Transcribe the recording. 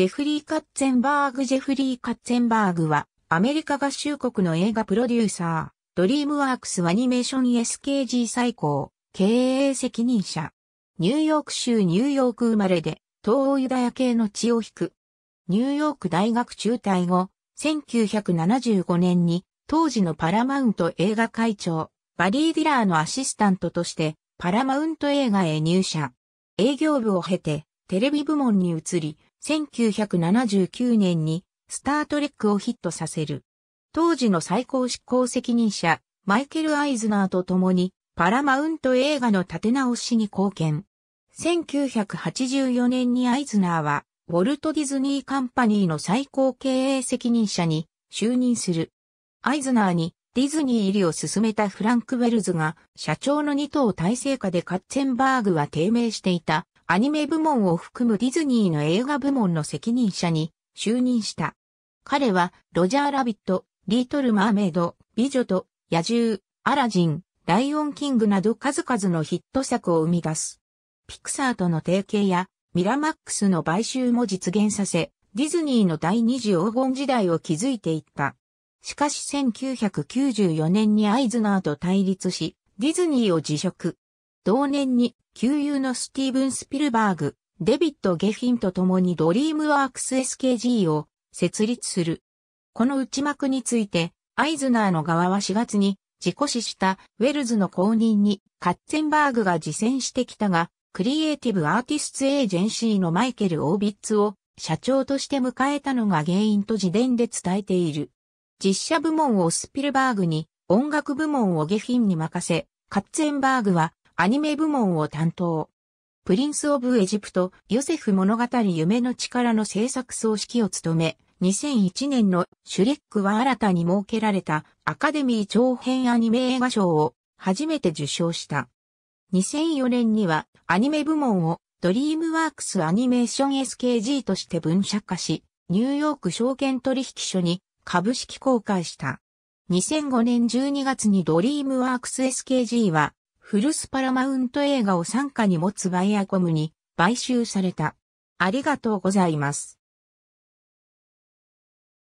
ジェフリー・カッツェンバーグジェフリー・カッツェンバーグは、アメリカ合衆国の映画プロデューサー、ドリームワークスアニメーション SKG 最高、経営責任者。ニューヨーク州ニューヨーク生まれで、東欧ユダヤ系の血を引く。ニューヨーク大学中退後、1975年に、当時のパラマウント映画会長、バリー・ディラーのアシスタントとして、パラマウント映画へ入社。営業部を経て、テレビ部門に移り、1979年にスタートレックをヒットさせる。当時の最高執行責任者、マイケル・アイズナーと共に、パラマウント映画の立て直しに貢献。1984年にアイズナーは、ウォルト・ディズニー・カンパニーの最高経営責任者に就任する。アイズナーにディズニー入りを進めたフランク・ウェルズが社長の2頭体制下でカッツェンバーグは低迷していたアニメ部門を含むディズニーの映画部門の責任者に就任した。彼は、ロジャー・ラビット、リートル・マーメイド、美女と野獣、アラジン、ライオン・キングなど数々のヒット作を生み出す。ピクサーとの提携や、ミラマックスの買収も実現させ、ディズニーの第二次黄金時代を築いていった。しかし1994年にアイズナーと対立し、ディズニーを辞職。同年に旧友のスティーブン・スピルバーグ、デビッド・ゲフィンと共にドリームワークス SKG を設立する。この内幕について、アイズナーの側は4月に自己死したウェルズの後任にカッツェンバーグが自薦してきたが、クリエイティブアーティストエージェンシーのマイケル・オービッツを社長として迎えたのが原因と自伝で伝えている。実写部門をスピルバーグに、音楽部門をゲフィンに任せ、カッツェンバーグはアニメ部門を担当。プリンス・オブ・エジプト、ヨセフ物語夢の力の制作総指揮を務め、2001年のシュレックは新たに設けられたアカデミー長編アニメ映画賞を初めて受賞した。2004年にはアニメ部門をドリームワークスアニメーション SKG として分社化し、ニューヨーク証券取引所に株式公開した。2005年12月にドリームワークス SKG はフルスパラマウント映画を傘下に持つバイアコムに買収された。ありがとうございます。